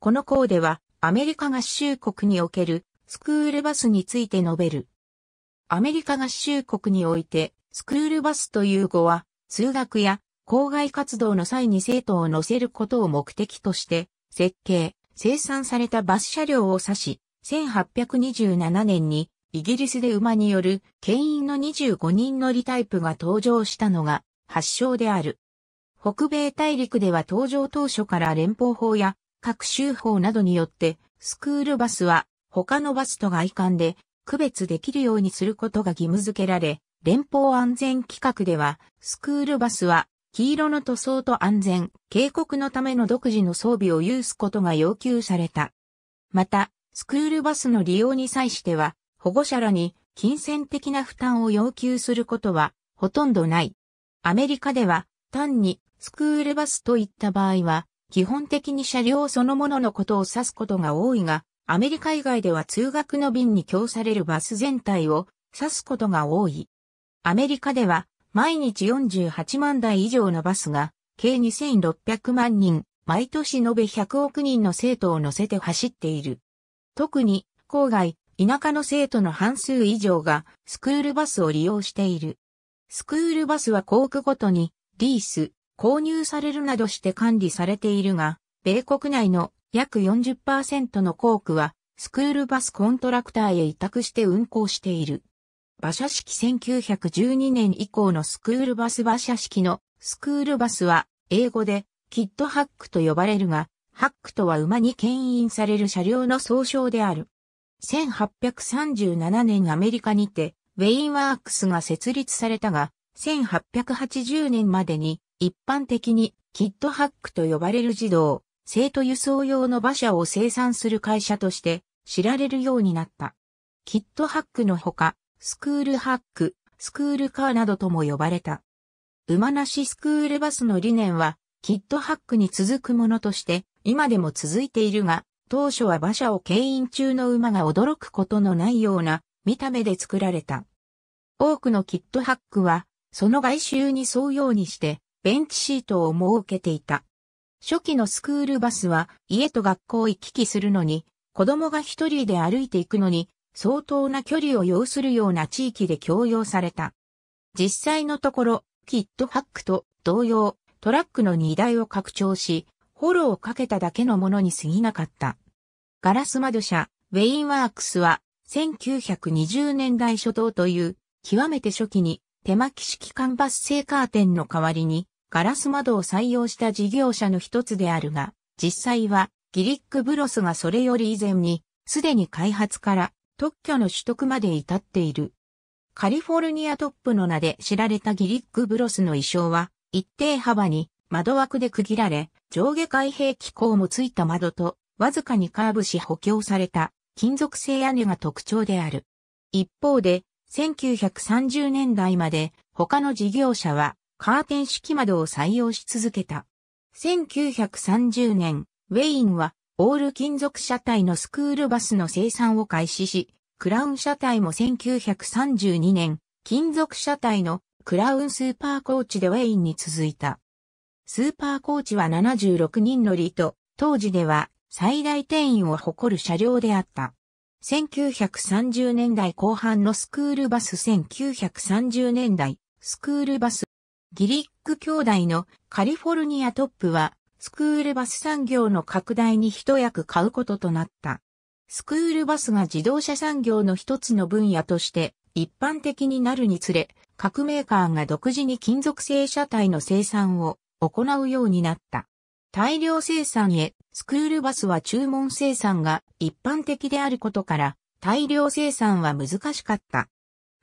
この項では、アメリカ合衆国におけるスクールバスについて述べる。アメリカ合衆国において、スクールバスという語は、通学や校外活動の際に生徒を乗せることを目的として、設計、生産されたバス車両を指し、1827年にイギリスで馬による牽引の25人乗りタイプが登場したのが発祥である。北米大陸では登場当初から連邦法や各州法などによって、スクールバスは他のバスと外観で区別できるようにすることが義務付けられ、連邦安全規格では、スクールバスは黄色の塗装と安全、警告のための独自の装備を有すことが要求された。また、スクールバスの利用に際しては、保護者らに金銭的な負担を要求することはほとんどない。アメリカでは単にスクールバスといった場合は基本的に車両そのもののことを指すことが多いが、アメリカ以外では通学の便に供されるバス全体を指すことが多い。アメリカでは毎日48万台以上のバスが計2600万人、毎年延べ100億人の生徒を乗せて走っている。特に郊外、田舎の生徒の半数以上がスクールバスを利用している。スクールバスは校区ごとにリース、購入されるなどして管理されているが、米国内の約40%の航空は、スクールバスコントラクターへ委託して運行している。馬車式1912年以降のスクールバス馬車式のスクールバスは英語でキッドハックと呼ばれるが、ハックとは馬に牽引される車両の総称である。1837年アメリカにてウェインワークスが設立されたが、1880年までに一般的にキットハックと呼ばれる児童、生徒輸送用の馬車を生産する会社として知られるようになった。キットハックのほか、スクールハック、スクールカーなどとも呼ばれた。馬なしスクールバスの理念は、キットハックに続くものとして、今でも続いているが、当初は馬車を牽引中の馬が驚くことのないような見た目で作られた。多くのキットハックは、その外周に沿うようにして、ベンチシートを設けていた。初期のスクールバスは家と学校行き来するのに、子供が一人で歩いていくのに相当な距離を要するような地域で強要された。実際のところ、キットハックと同様、トラックの荷台を拡張し、フォローをかけただけのものに過ぎなかった。ガラス窓車、ウェインワークスは1920年代初頭という極めて初期に手巻き式間伐製カーテンの代わりにガラス窓を採用した事業者の一つであるが、実際はギリックブロスがそれより以前に、すでに開発から特許の取得まで至っている。カリフォルニアトップの名で知られたギリックブロスの衣装は、一定幅に窓枠で区切られ、上下開閉機構もついた窓と、わずかにカーブし補強された金属製屋根が特徴である。一方で、1930年代まで他の事業者はカーテン式窓を採用し続けた。1930年、ウェインはオール金属車体のスクールバスの生産を開始し、クラウン車体も1932年、金属車体のクラウンスーパーコーチでウェインに続いた。スーパーコーチは76人乗りと、当時では最大定員を誇る車両であった。1930年代後半のスクールバス1930年代、スクールバス。ギリック兄弟のカリフォルニアトップは、スクールバス産業の拡大に一役買うこととなった。スクールバスが自動車産業の一つの分野として一般的になるにつれ、各メーカーが独自に金属製車体の生産を行うようになった。大量生産へスクールバスは注文生産が一般的であることから、大量生産は難しかった。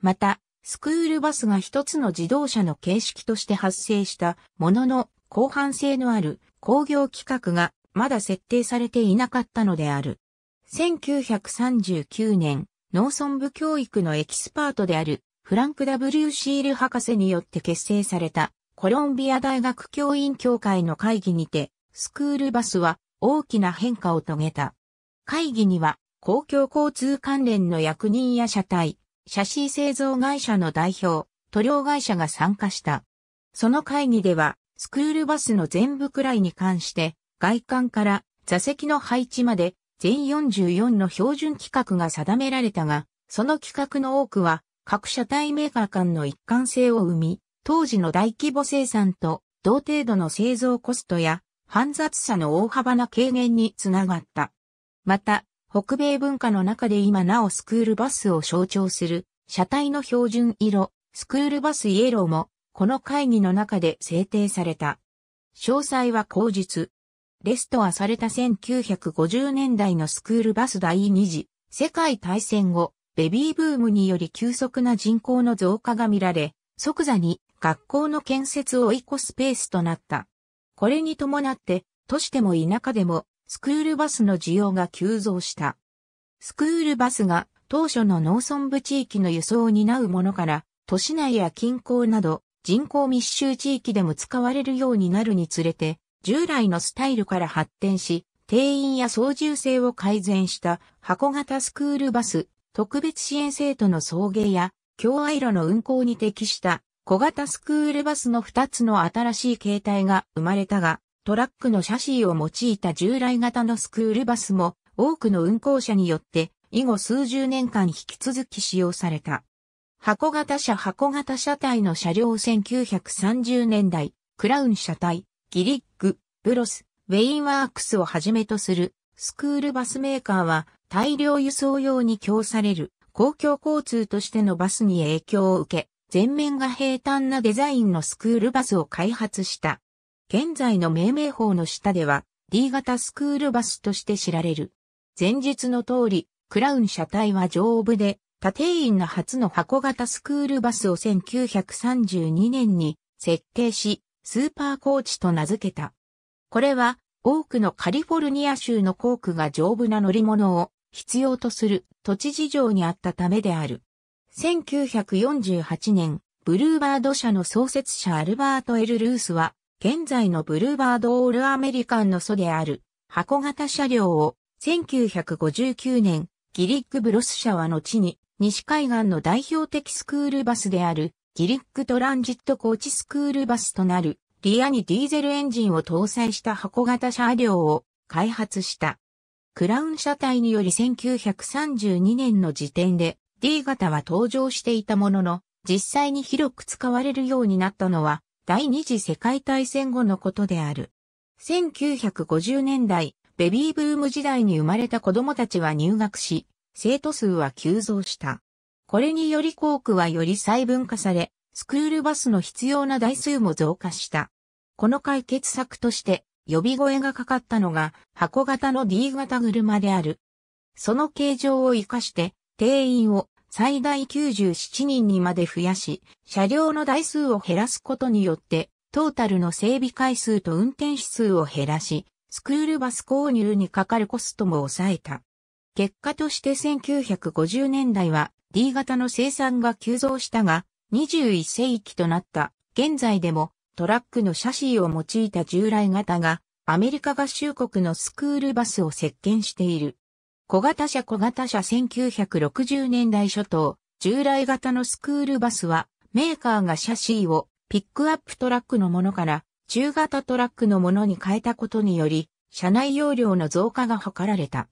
また、スクールバスが一つの自動車の形式として発生したものの、広範性のある工業規格がまだ設定されていなかったのである。1939年、農村部教育のエキスパートであるフランク・ W・ シール博士によって結成されたコロンビア大学教員協会の会議にて、スクールバスは大きな変化を遂げた。会議には公共交通関連の役人や車体、写真製造会社の代表、塗料会社が参加した。その会議では、スクールバスの全部くらいに関して、外観から座席の配置まで全44の標準規格が定められたが、その規格の多くは各車体メーカー間の一貫性を生み、当時の大規模生産と同程度の製造コストや煩雑さの大幅な軽減につながった。また、北米文化の中で今なおスクールバスを象徴する車体の標準色、スクールバスイエローも、この会議の中で制定された。詳細は後日。レストアされた1950年代のスクールバス第2次、世界大戦後、ベビーブームにより急速な人口の増加が見られ、即座に学校の建設を追い越すペースとなった。これに伴って、都市でも田舎でも、スクールバスの需要が急増した。スクールバスが当初の農村部地域の輸送を担うものから、都市内や近郊など人口密集地域でも使われるようになるにつれて、従来のスタイルから発展し、定員や操縦性を改善した箱型スクールバス、特別支援生徒の送迎や、共愛路の運行に適した小型スクールバスの2つの新しい形態が生まれたが、トラックのシャシーを用いた従来型のスクールバスも多くの運行者によって以後数十年間引き続き使用された。箱型車箱型車体の車両1930年代、クラウン車体、ギリック、ブロス、ウェインワークスをはじめとするスクールバスメーカーは大量輸送用に供される公共交通としてのバスに影響を受け、全面が平坦なデザインのスクールバスを開発した。現在の命名法の下では D 型スクールバスとして知られる。前述の通り、クラウン車体は丈夫で、定員の初の箱型スクールバスを1932年に設計し、スーパーコーチと名付けた。これは多くのカリフォルニア州の航空が丈夫な乗り物を必要とする土地事情にあったためである。1948年、ブルーバード社の創設者アルバート・エル・ルースは、現在のブルーバード・オール・アメリカンの祖である、箱型車両を、1959年、ギリック・ブロス社は後に、西海岸の代表的スクールバスである、ギリック・トランジット・コーチ・スクールバスとなる、リアにディーゼルエンジンを搭載した箱型車両を開発した。クラウン車体により1932年の時点で D 型は登場していたものの、実際に広く使われるようになったのは、第二次世界大戦後のことである。1950年代、ベビーブーム時代に生まれた子供たちは入学し、生徒数は急増した。これにより校区はより細分化され、スクールバスの必要な台数も増加した。この解決策として、呼び声がかかったのが箱型の D 型車である。その形状を活かして定員を最大97人にまで増やし、車両の台数を減らすことによって、トータルの整備回数と運転指数を減らし、スクールバス購入にかかるコストも抑えた。結果として1950年代は D 型の生産が急増したが、21世紀となった現在でもトラックのシャシーを用いた従来型がアメリカ合衆国のスクールバスを接見している。小型車小型車1960年代初頭、従来型のスクールバスは、メーカーがシャシーをピックアップトラックのものから中型トラックのものに変えたことにより、車内容量の増加が図られた。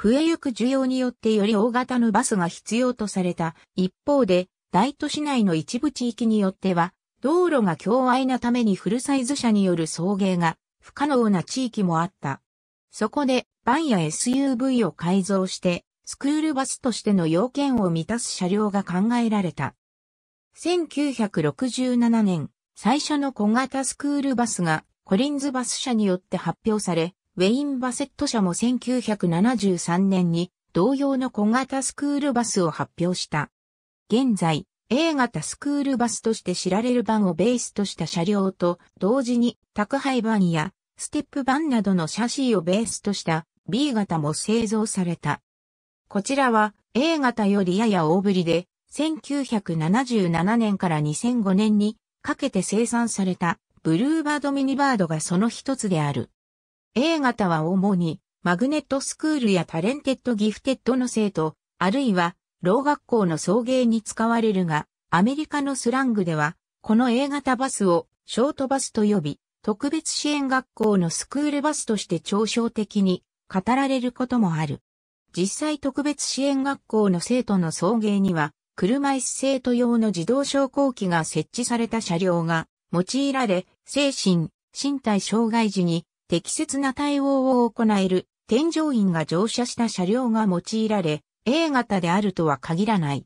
増えゆく需要によってより大型のバスが必要とされた。一方で、大都市内の一部地域によっては、道路が強愛なためにフルサイズ車による送迎が不可能な地域もあった。そこで、バンや SUV を改造して、スクールバスとしての要件を満たす車両が考えられた。1967年、最初の小型スクールバスがコリンズバス社によって発表され、ウェイン・バセット社も1973年に同様の小型スクールバスを発表した。現在、A 型スクールバスとして知られるバンをベースとした車両と同時に宅配バンやステップバンなどのシャシーをベースとした B 型も製造された。こちらは A 型よりやや大ぶりで、1977年から2005年にかけて生産されたブルーバードミニバードがその一つである。A 型は主にマグネットスクールやタレンテッドギフテッドの生徒、あるいは老学校の送迎に使われるが、アメリカのスラングでは、この A 型バスをショートバスと呼び、特別支援学校のスクールバスとして嘲笑的に語られることもある。実際特別支援学校の生徒の送迎には、車椅子生徒用の自動昇降機が設置された車両が用いられ、精神、身体障害時に適切な対応を行える添乗員が乗車した車両が用いられ、A 型であるとは限らない。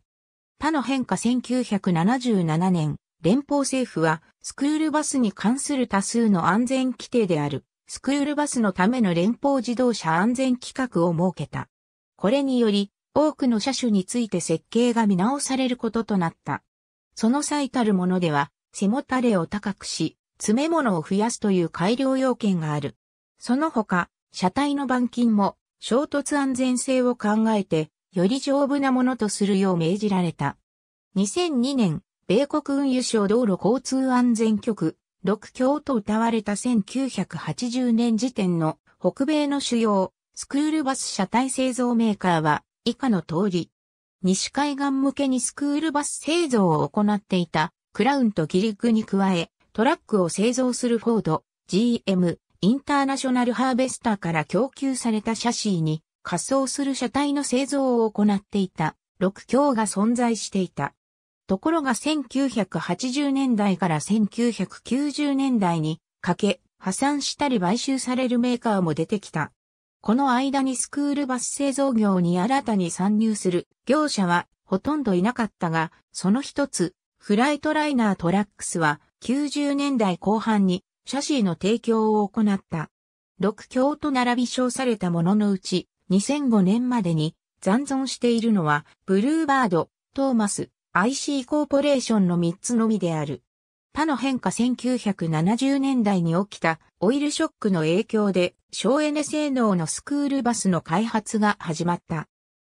他の変化1977年、連邦政府はスクールバスに関する多数の安全規定であるスクールバスのための連邦自動車安全規格を設けた。これにより、多くの車種について設計が見直されることとなった。その最たるものでは、背もたれを高くし、詰め物を増やすという改良要件がある。その他、車体の板金も衝突安全性を考えて、より丈夫なものとするよう命じられた。2002年、米国運輸省道路交通安全局六強と歌われた1980年時点の北米の主要スクールバス車体製造メーカーは以下の通り、西海岸向けにスクールバス製造を行っていたクラウンとギリッグに加えトラックを製造するフォード、GM、インターナショナルハーベスターから供給されたシャシーに仮装する車体の製造を行っていた6強が存在していた。ところが1980年代から1990年代にかけ、破産したり買収されるメーカーも出てきた。この間にスクールバス製造業に新たに参入する業者はほとんどいなかったが、その一つ、フライトライナートラックスは90年代後半にシャシーの提供を行った。6強と並び称されたもののうち2005年までに残存しているのはブルーバード、トーマス、IC コーポレーションの3つのみである。他の変化1970年代に起きたオイルショックの影響で省エネ性能のスクールバスの開発が始まった。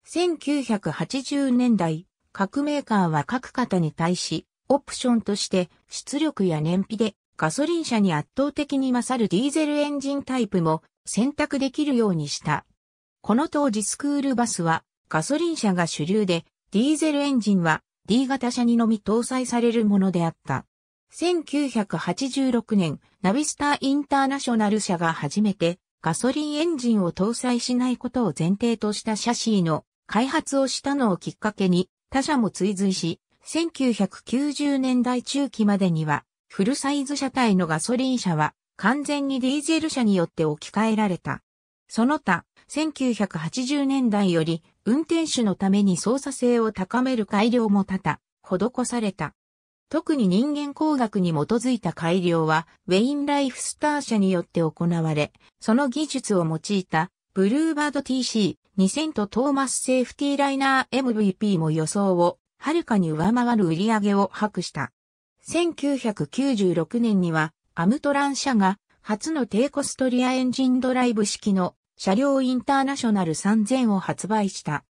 1980年代、各メーカーは各方に対し、オプションとして出力や燃費でガソリン車に圧倒的に勝るディーゼルエンジンタイプも選択できるようにした。この当時スクールバスはガソリン車が主流で、ディーゼルエンジンは D 型車にのみ搭載されるものであった。1986年、ナビスターインターナショナル社が初めてガソリンエンジンを搭載しないことを前提としたシャシーの開発をしたのをきっかけに他社も追随し、1990年代中期までにはフルサイズ車体のガソリン車は完全にディーゼル車によって置き換えられた。その他、1980年代より運転手のために操作性を高める改良も多々、施された。特に人間工学に基づいた改良は、ウェインライフスター社によって行われ、その技術を用いた、ブルーバード TC2000 とトーマスセーフティーライナー MVP も予想を、はるかに上回る売り上げを博した。1996年には、アムトラン社が、初の低コストリアエンジンドライブ式の車両インターナショナル3000を発売した。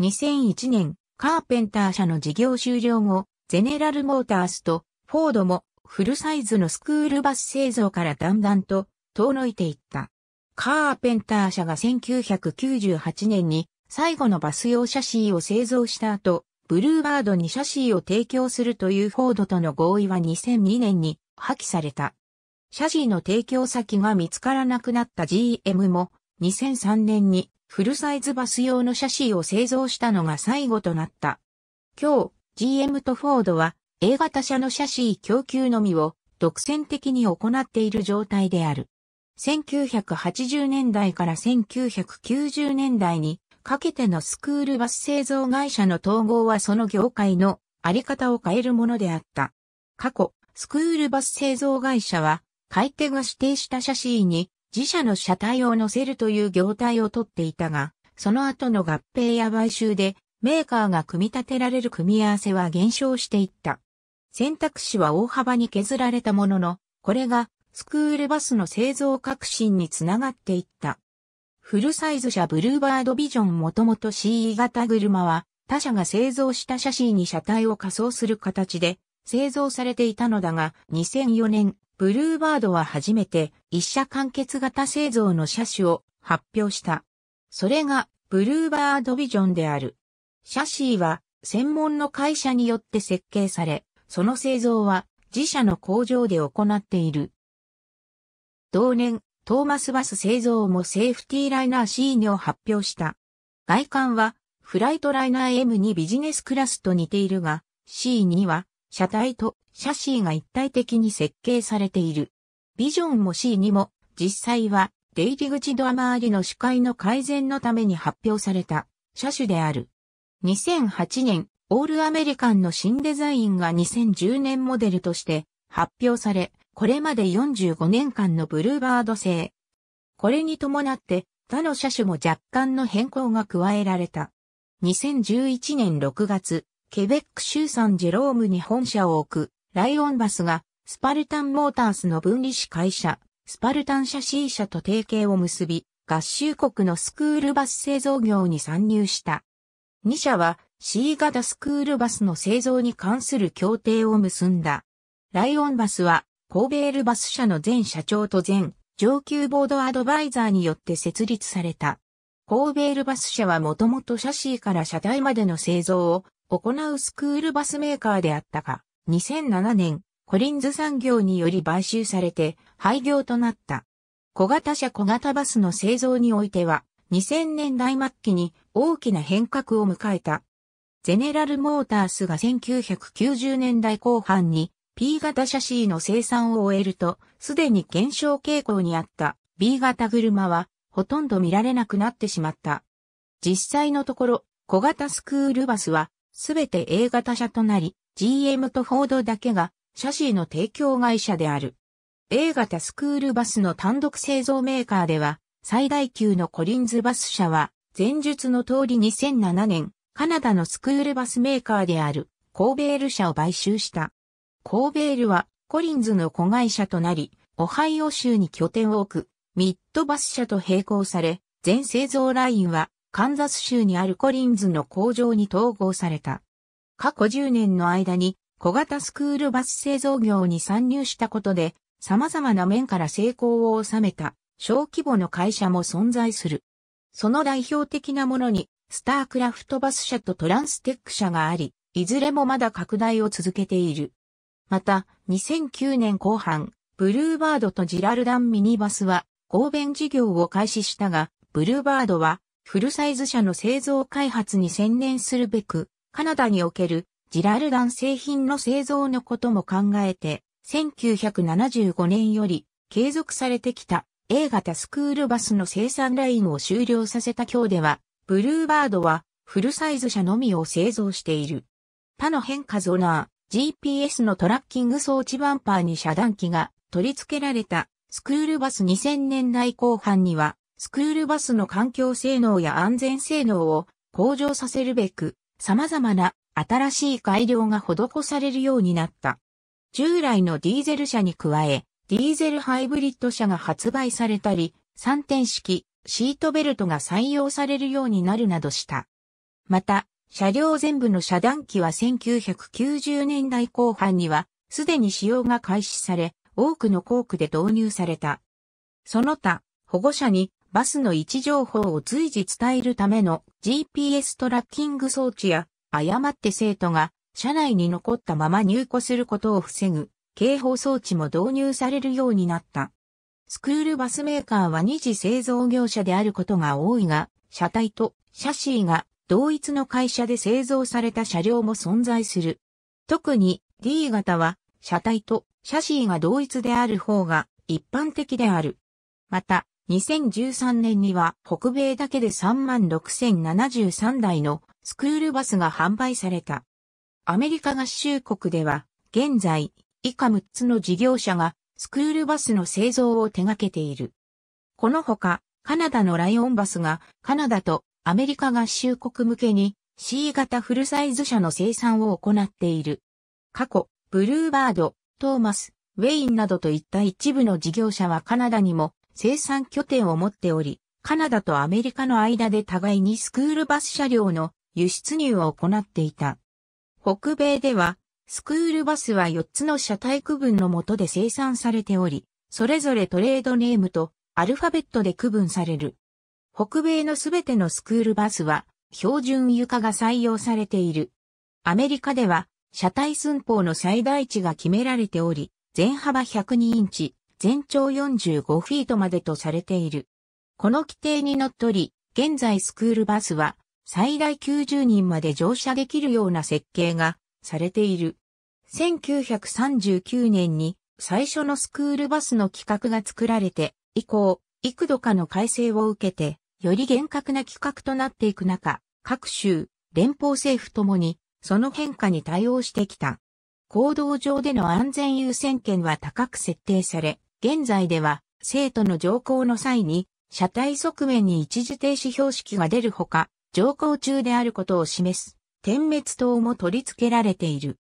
2001年、カーペンター社の事業終了後、ゼネラルモータースとフォードもフルサイズのスクールバス製造からだんだんと遠のいていった。カーペンター社が1998年に最後のバス用シャシーを製造した後、ブルーバードにシャシーを提供するというフォードとの合意は2002年に破棄された。シャシーの提供先が見つからなくなった GM も2003年にフルサイズバス用のシャシーを製造したのが最後となった。今日、GM とフォードは A 型車のシャシー供給のみを独占的に行っている状態である。1980年代から1990年代にかけてのスクールバス製造会社の統合はその業界のあり方を変えるものであった。過去、スクールバス製造会社は、買い手が指定したシャシーに自社の車体を乗せるという業態をとっていたが、その後の合併や買収でメーカーが組み立てられる組み合わせは減少していった。選択肢は大幅に削られたものの、これがスクールバスの製造革新につながっていった。フルサイズ車ブルーバードビジョンもともと CE 型車は他社が製造したシャシーに車体を仮装する形で製造されていたのだが2004年ブルーバードは初めて一社完結型製造の車種を発表した。それがブルーバードビジョンである。シャシーは専門の会社によって設計され、その製造は自社の工場で行っている。同年、トーマスバス製造もセーフティーライナー C にを発表した。外観はフライトライナー M にビジネスクラスと似ているが、C には車体とシャシーが一体的に設計されている。ビジョンも C にも、実際は、出入り口ドア周りの視界の改善のために発表された車種である。2008年、オールアメリカンの新デザインが2010年モデルとして発表され、これまで45年間のブルーバード製。これに伴って他の車種も若干の変更が加えられた。2011年6月、ケベック州サンジェロームに本社を置く、ライオンバスが、スパルタンモータースの分離子会社、スパルタン社 C 社と提携を結び、合衆国のスクールバス製造業に参入した。2社は C 型スクールバスの製造に関する協定を結んだ。ライオンバスは、コーベールバス社の前社長と前上級ボードアドバイザーによって設立された。コーベールバス社はもともとシャシーから車体までの製造を行うスクールバスメーカーであったが、2007年、コリンズ産業により買収されて廃業となった。小型車小型バスの製造においては、2000年代末期に大きな変革を迎えた。ゼネラルモータースが1990年代後半に P 型車 C の生産を終えると、すでに減少傾向にあった B 型車はほとんど見られなくなってしまった。実際のところ、小型スクールバスはすべて A 型車となり、GM とフォードだけが、シャシーの提供会社である。A 型スクールバスの単独製造メーカーでは、最大級のコリンズバス社は、前述の通り2007年、カナダのスクールバスメーカーである、コーベール社を買収した。コーベールは、コリンズの子会社となり、オハイオ州に拠点を置く、ミッドバス社と並行され、全製造ラインは、カンザス州にあるコリンズの工場に統合された。過去10年の間に小型スクールバス製造業に参入したことで様々な面から成功を収めた小規模の会社も存在する。その代表的なものにスタークラフトバス社とトランステック社があり、いずれもまだ拡大を続けている。また、2009年後半、ブルーバードとジラルダンミニバスは合弁事業を開始したが、ブルーバードはフルサイズ車の製造開発に専念するべく、カナダにおけるジラルダン製品の製造のことも考えて、1975年より継続されてきた A 型スクールバスの生産ラインを終了させた今日では、ブルーバードはフルサイズ車のみを製造している。他の変化ゾナー、GPS のトラッキング装置バンパーに遮断機が取り付けられたスクールバス2000年代後半にはスクールバスの環境性能や安全性能を向上させるべく、様々な新しい改良が施されるようになった。従来のディーゼル車に加え、ディーゼルハイブリッド車が発売されたり、三点式、シートベルトが採用されるようになるなどした。また、車両全部の遮断機は1990年代後半には、すでに使用が開始され、多くの工区で導入された。その他、保護者にバスの位置情報を随時伝えるための GPS トラッキング装置や、誤って生徒が車内に残ったまま入庫することを防ぐ警報装置も導入されるようになった。スクールバスメーカーは二次製造業者であることが多いが、車体とシャシーが同一の会社で製造された車両も存在する。特に D 型は車体とシャシーが同一である方が一般的である。また、2013年には北米だけで36,073台のスクールバスが販売された。アメリカ合衆国では現在以下6つの事業者がスクールバスの製造を手掛けている。このほかカナダのライオンバスがカナダとアメリカ合衆国向けに C 型フルサイズ車の生産を行っている。過去、ブルーバード、トーマス、ウェインなどといった一部の事業者はカナダにも生産拠点を持っており、カナダとアメリカの間で互いにスクールバス車両の輸出入を行っていた。北米では、スクールバスは4つの車体区分の下で生産されており、それぞれトレードネームとアルファベットで区分される。北米のすべてのスクールバスは標準床が採用されている。アメリカでは車体寸法の最大値が決められており、全幅102インチ、全長45フィートまでとされている。この規定にのっとり、現在スクールバスは最大90人まで乗車できるような設計がされている。1939年に最初のスクールバスの規格が作られて、以降、幾度かの改正を受けて、より厳格な規格となっていく中、各州、連邦政府ともに、その変化に対応してきた。行動上での安全優先権は高く設定され、現在では、生徒の乗降の際に、車体側面に一時停止標識が出るほか、乗降中であることを示す、点滅灯も取り付けられている。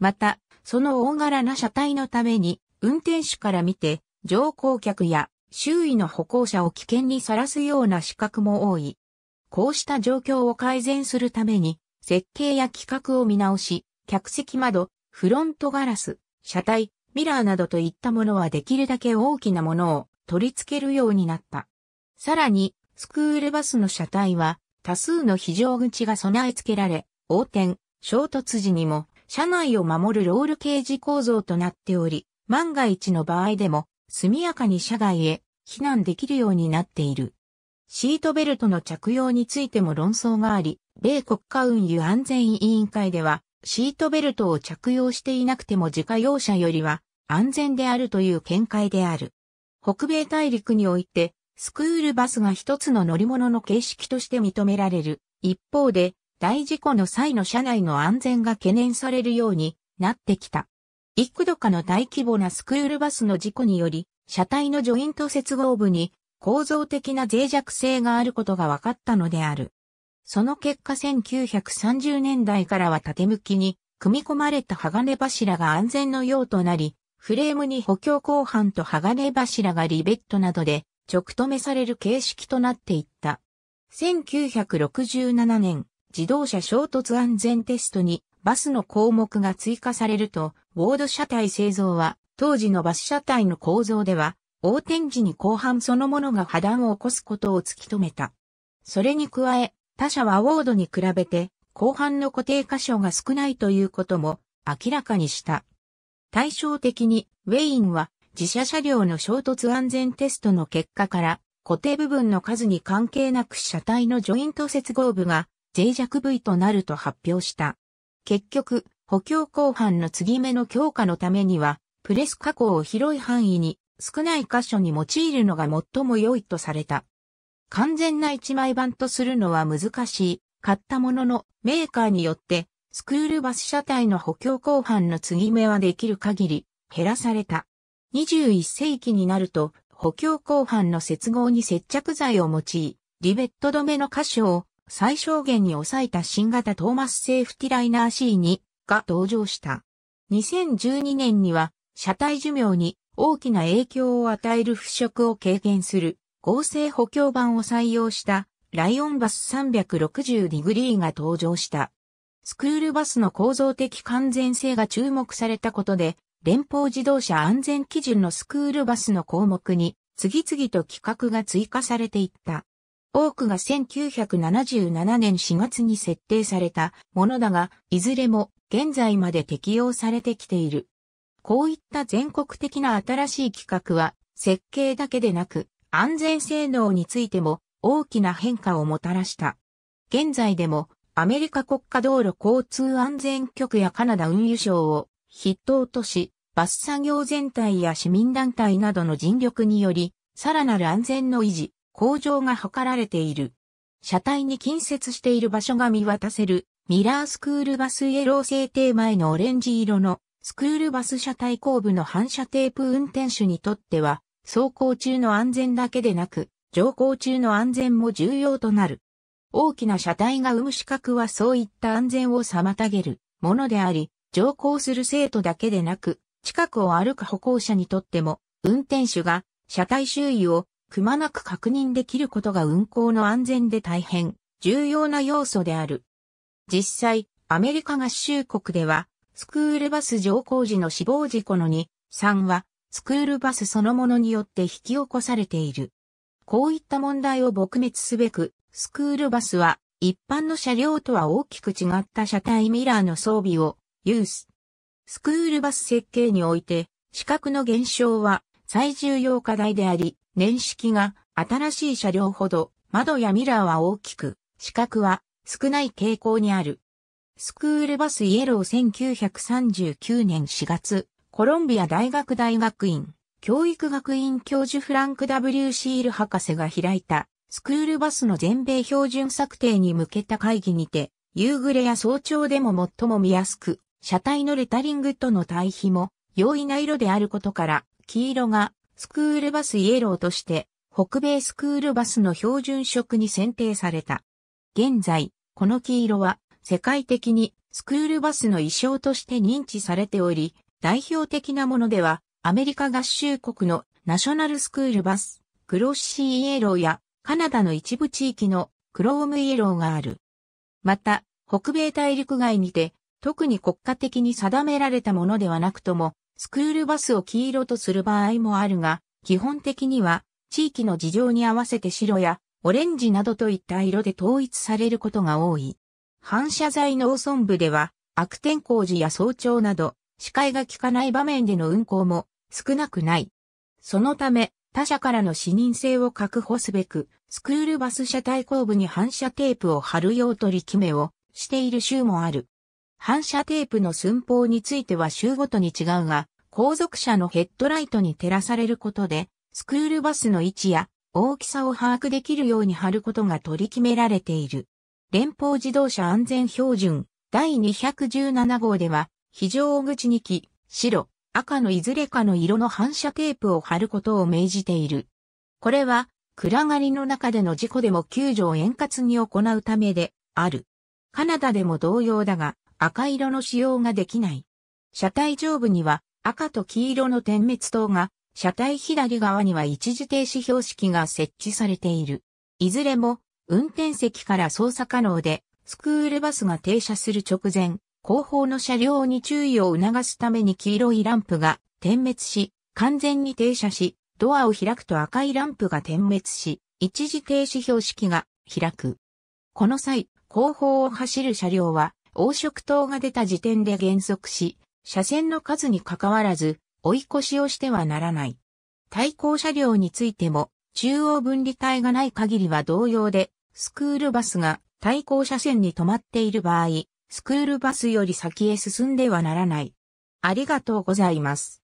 また、その大柄な車体のために、運転手から見て、乗降客や周囲の歩行者を危険にさらすような資格も多い。こうした状況を改善するために、設計や規格を見直し、客席窓、フロントガラス、車体、ミラーなどといったものはできるだけ大きなものを取り付けるようになった。さらに、スクールバスの車体は多数の非常口が備え付けられ、横転、衝突時にも車内を守るロールケージ構造となっており、万が一の場合でも速やかに車外へ避難できるようになっている。シートベルトの着用についても論争があり、米国家運輸安全委員会ではシートベルトを着用していなくても自家用車よりは安全であるという見解である。北米大陸において、スクールバスが一つの乗り物の形式として認められる。一方で、大事故の際の車内の安全が懸念されるようになってきた。幾度かの大規模なスクールバスの事故により、車体のジョイント接合部に構造的な脆弱性があることが分かったのである。その結果1930年代からは縦向きに組み込まれた鋼柱が安全のようとなり、フレームに補強後半と鋼柱がリベットなどで直止めされる形式となっていった。1967年、自動車衝突安全テストにバスの項目が追加されると、ウォード車体製造は当時のバス車体の構造では、横転時に後半そのものが破断を起こすことを突き止めた。それに加え、他社はオウォードに比べて後半の固定箇所が少ないということも明らかにした。対照的にウェインは自社車両の衝突安全テストの結果から固定部分の数に関係なく車体のジョイント接合部が脆弱部位となると発表した。結局、補強後半の継ぎ目の強化のためには、プレス加工を広い範囲に少ない箇所に用いるのが最も良いとされた。完全な一枚版とするのは難しい。買ったもののメーカーによってスクールバス車体の補強後半の継ぎ目はできる限り減らされた。21世紀になると補強後半の接合に接着剤を用い、リベット止めの箇所を最小限に抑えた新型トーマスセーフティライナー C2 が登場した。2012年には車体寿命に大きな影響を与える腐食を軽減する合成補強版を採用したライオンバス360ディグリーが登場した。スクールバスの構造的完全性が注目されたことで、連邦自動車安全基準のスクールバスの項目に次々と規格が追加されていった。多くが1977年4月に設定されたものだが、いずれも現在まで適用されてきている。こういった全国的な新しい規格は設計だけでなく、安全性能についても大きな変化をもたらした。現在でもアメリカ国家道路交通安全局やカナダ運輸省を筆頭とし、バス作業全体や市民団体などの尽力により、さらなる安全の維持、向上が図られている。車体に近接している場所が見渡せる、ミラースクールバスイエロー制定前のオレンジ色のスクールバス車体後部の反射テープ運転手にとっては走行中の安全だけでなく、乗降中の安全も重要となる。大きな車体が生む資格はそういった安全を妨げるものであり、乗降する生徒だけでなく、近くを歩く歩行者にとっても、運転手が車体周囲をくまなく確認できることが運行の安全で大変重要な要素である。実際、アメリカ合衆国では、スクールバス乗降時の死亡事故の2、3は、スクールバスそのものによって引き起こされている。こういった問題を撲滅すべく、スクールバスは一般の車両とは大きく違った車体ミラーの装備を有す。スクールバス設計において、資格の減少は最重要課題であり、年式が新しい車両ほど窓やミラーは大きく、資格は少ない傾向にある。スクールバスイエロー1939年4月、コロンビア大学大学院、教育学院教授フランク W シール博士が開いた、スクールバスの全米標準策定に向けた会議にて、夕暮れや早朝でも最も見やすく、車体のレタリングとの対比も容易な色であることから、黄色がスクールバスイエローとして、北米スクールバスの標準色に選定された。現在、この黄色は世界的にスクールバスの衣装として認知されており、代表的なものでは、アメリカ合衆国のナショナルスクールバス、クロッシーイエローや、カナダの一部地域のクロームイエローがある。また、北米大陸外にて、特に国家的に定められたものではなくとも、スクールバスを黄色とする場合もあるが、基本的には、地域の事情に合わせて白やオレンジなどといった色で統一されることが多い。反射材農村部では、悪天候時や早朝など、視界が効かない場面での運行も少なくない。そのため、他社からの視認性を確保すべく、スクールバス車体後部に反射テープを貼る用取り決めをしている州もある。反射テープの寸法については州ごとに違うが、後続車のヘッドライトに照らされることで、スクールバスの位置や大きさを把握できるように貼ることが取り決められている。連邦自動車安全標準第217号では、非常口に木、白、赤のいずれかの色の反射テープを貼ることを命じている。これは、暗がりの中での事故でも救助を円滑に行うためで、ある。カナダでも同様だが、赤色の使用ができない。車体上部には、赤と黄色の点滅灯が、車体左側には一時停止標識が設置されている。いずれも、運転席から操作可能で、スクールバスが停車する直前、後方の車両に注意を促すために黄色いランプが点滅し、完全に停車し、ドアを開くと赤いランプが点滅し、一時停止標識が開く。この際、後方を走る車両は、黄色灯が出た時点で減速し、車線の数に関わらず、追い越しをしてはならない。対向車両についても、中央分離帯がない限りは同様で、スクールバスが対向車線に止まっている場合、スクールバスより先へ進んではならない。ありがとうございます。